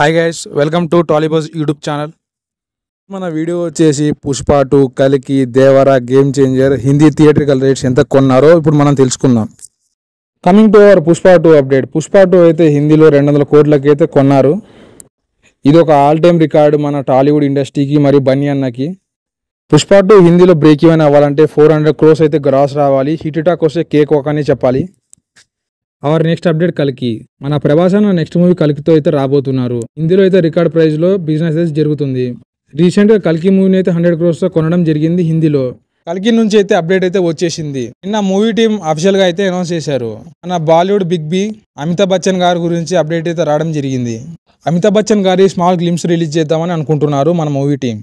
hi guys welcome to Tollybuzz YouTube channel మన video వచ్చేసి Pushpa two కలికి Devara game changer Hindi theatrical rates ఎంత కొన్నారో ఇప్పుడు మనం తెలుసుకుందాం coming to our Pushpa two update Pushpa two అయితే హిందీలో రెండు వందల కోట్లకి అయితే కొన్నారు ఇది ఒక ఆల్ టైమ్ రికార్డు మన టాలీవుడ్ ఇండస్ట్రీకి మరియు బన్నీ అన్నకి పుష్ప టూ హిందీలో బ్రేక్ ఇవన్నీ అవ్వాలంటే ఫోర్ హండ్రెడ్ క్రోస్ అయితే గ్రాస్ రావాలి హిట్ అటాక్ వస్తే కేక్ ఒక అని చెప్పాలి ఆర్ నెక్స్ట్ అప్డేట్ కల్కి మన ప్రభాస్ అన్న నెక్స్ట్ మూవీ కల్కితో అయితే రాబోతున్నారు ఇందులో అయితే రికార్డ్ ప్రైజ్లో బిజినెస్ అయితే జరుగుతుంది రీసెంట్గా కల్కి మూవీని అయితే హండ్రెడ్ తో కొనడం జరిగింది హిందీలో కల్కి నుంచి అయితే అప్డేట్ అయితే వచ్చేసింది నిన్న మూవీ టీం గా అయితే అనౌన్స్ చేశారు మన Bollywood big B Amitabh Bachchan గారి గురించి అప్డేట్ అయితే రావడం జరిగింది అమితాబ్ బచ్చన్ గారి స్మాల్ గ్లిమ్స్ రిలీజ్ చేద్దామని అనుకుంటున్నారు మన మూవీ టీం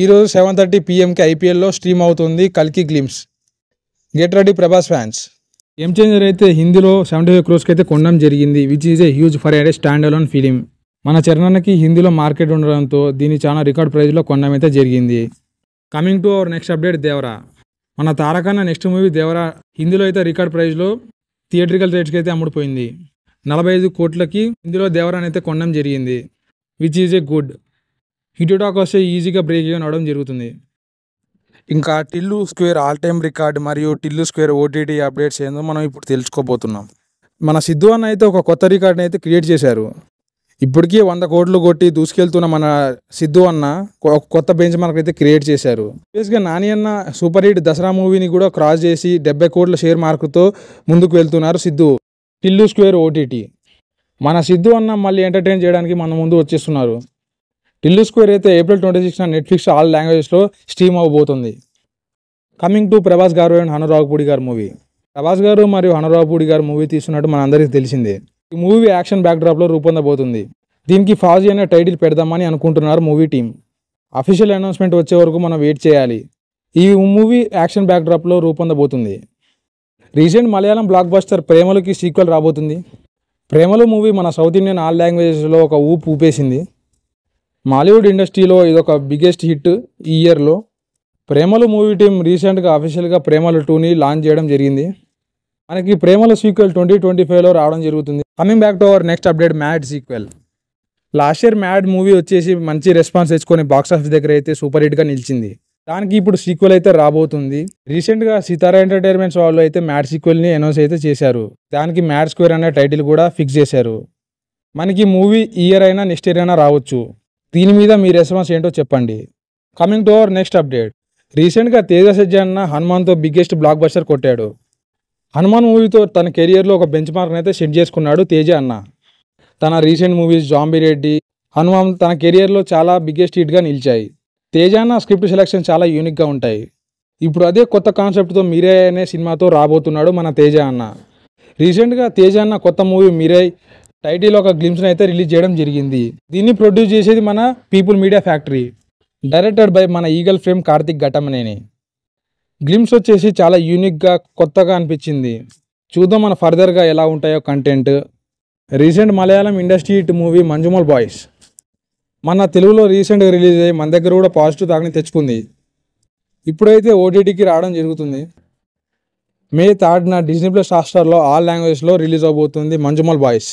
ఈరోజు సెవెన్ థర్టీ పిఎంకి ఐపీఎల్లో స్ట్రీమ్ అవుతుంది కల్కి glimpse get ready Prabhas fans game changer అయితే హిందీలో సెవెంటీ ఫైవ్ క్రోర్స్కి అయితే కొనడం జరిగింది which is a huge for a day stand alone film మన చరణానికి హిందీలో మార్కెట్ ఉండడంతో దీన్ని చాలా రికార్డ్ ప్రైజ్లో కొనడం అయితే జరిగింది coming to our next update Devara మన తారకన్న నెక్స్ట్ మూవీ దేవరా హిందీలో అయితే రికార్డ్ ప్రైజ్లో థియేట్రికల్ రేట్స్కి అయితే అమ్ముడుపోయింది నలభై ఐదు కోట్లకి హిందీలో దేవరాని అయితే కొనడం జరిగింది which is a good hit talk వస్తే ఈజీగా బ్రేక్ ఈవెన్ జరుగుతుంది ఇంకా Tillu square all time record మరియు టిల్లు స్క్వేర్ ఓటీటీ అప్డేట్స్ ఏందో మనం ఇప్పుడు తెలుసుకోబోతున్నాం మన సిద్ధు అన్న అయితే ఒక కొత్త రికార్డ్ని అయితే క్రియేట్ చేశారు ఇప్పటికీ వంద కోట్లు కొట్టి దూసుకెళ్తున్న మన సిద్ధు అన్న కొత్త బెంచ్ మార్క్ అయితే క్రియేట్ చేశారు బేస్గా నాని అన్న సూపర్ హిట్ దసరా మూవీని కూడా క్రాస్ చేసి డెబ్బై కోట్ల షేర్ మార్కుతో ముందుకు వెళ్తున్నారు సిద్ధు టిల్లు స్క్వేర్ ఓటీటీ మన సిద్ధు అన్న మళ్ళీ ఎంటర్టైన్ చేయడానికి మన ముందు వచ్చేస్తున్నారు టిల్లు స్క్వేర్ అయితే ఏప్రిల్ ట్వంటీ సిక్స్న నెట్ఫ్లిక్స్ ఆల్ లాంగ్వేజెస్లో స్ట్రీమ్ అవ్వబోతుంది coming to Prabhas garu and హనురావుపూడి గారు మూవీ ప్రభాస్ గారు మరియు హనురావుపూడి గారు మూవీ తీస్తున్నట్టు మనందరికీ తెలిసిందే ఈ మూవీ యాక్షన్ బ్యాక్డ్రాప్లో రూపొందబోతుంది దీనికి ఫాజీ అనే టైటిల్ పెడదామని అనుకుంటున్నారు మూవీ టీం అఫీషియల్ అనౌన్స్మెంట్ వచ్చే వరకు మనం వెయిట్ చేయాలి ఈ మూవీ యాక్షన్ బ్యాక్డ్రాప్లో రూపొందబోతుంది రీసెంట్ మలయాళం బ్లాక్ బస్టర్ ప్రేమలకి సీక్వెల్ రాబోతుంది ప్రేమలు మూవీ మన సౌత్ ఇండియన్ ఆల్ లాంగ్వేజెస్లో ఒక ఊపు ఊపేసింది మాలీవుడ్ ఇండస్ట్రీలో ఇదొక బిగ్గెస్ట్ హిట్ ఈ ఇయర్లో ప్రేమలు మూవీ టీం రీసెంట్గా అఫీషియల్గా ప్రేమలు టూని లాంచ్ చేయడం జరిగింది మనకి ప్రేమల సీక్వెల్ ట్వంటీ ట్వంటీ ఫైవ్లో రావడం జరుగుతుంది coming back to our next update mad sequel last year mad movie వచ్చేసి మంచి రెస్పాన్స్ తెచ్చుకొని బాక్సాఫీస్ దగ్గర అయితే సూపర్ హిట్గా నిలిచింది దానికి ఇప్పుడు సీక్వెల్ అయితే రాబోతుంది రీసెంట్గా సితారా ఎంటర్టైన్మెంట్స్ వాళ్ళు అయితే మ్యాడ్ సీక్వెల్ని అనౌన్స్ అయితే చేశారు దానికి మ్యాడ్ స్క్వేర్ అనే టైటిల్ కూడా ఫిక్స్ చేశారు మనకి మూవీ ఇయర్ అయినా నెక్స్ట్ ఇయర్ అయినా రావచ్చు దీని మీద మీ రెస్పాన్స్ ఏంటో చెప్పండి coming to our next update రీసెంట్గా తేజ సజ్జ అన్న హనుమాన్తో బిగ్గెస్ట్ బ్లాక్ బస్టర్ కొట్టాడు హనుమాన్ మూవీతో తన కెరియర్లో ఒక బెంచ్ మార్క్ అయితే సెట్ చేసుకున్నాడు తేజ అన్న తన recent movies zombie Reddy Hanuman తన కెరియర్లో చాలా బిగ్గెస్ట్ హిట్గా నిలిచాయి తేజ అన్న స్క్రిప్ట్ సెలెక్షన్ చాలా యూనిక్గా ఉంటాయి ఇప్పుడు అదే కొత్త కాన్సెప్ట్తో మీరే అనే సినిమాతో రాబోతున్నాడు మన తేజ అన్న రీసెంట్గా తేజ అన్న కొత్త మూవీ మీరై టైటిల్ ఒక గ్లిమ్స్ని అయితే రిలీజ్ చేయడం జరిగింది దీన్ని ప్రొడ్యూస్ చేసేది మన people media factory directed by మన eagle fame Karthik Ghattamaneni glimpse వచ్చేసి చాలా యూనిక్గా కొత్తగా అనిపించింది చూద్దాం మన ఫర్దర్గా ఎలా ఉంటాయో content recent Malayalam industry hit movie Manjummel boys మన తెలుగులో రీసెంట్గా రిలీజ్ అయ్యి మన దగ్గర కూడా పాజిటివ్ తాగని తెచ్చుకుంది ఇప్పుడైతే ఓటీటీకి రావడం జరుగుతుంది మే నా డిజ్నీ ప్లస్ హాస్టార్లో ఆల్ లాంగ్వేజ్లో రిలీజ్ అవబోతుంది మంజుమల్ బాయ్స్